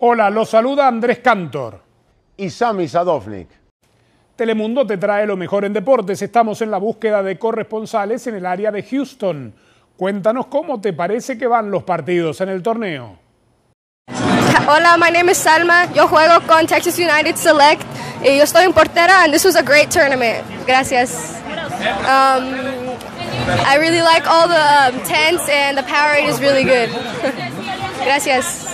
Hola, los saluda Andrés Cantor. Y Sami Sadovnik. Telemundo te trae lo mejor en deportes. Estamos en la búsqueda de corresponsales en el área de Houston. Cuéntanos cómo te parece que van los partidos en el torneo. Hola, my name is Salma. Yo juego con Texas United Select yo estoy en portera and this was a great tournament. Gracias. Um, I really like all the um, tents and the power is really good. Gracias.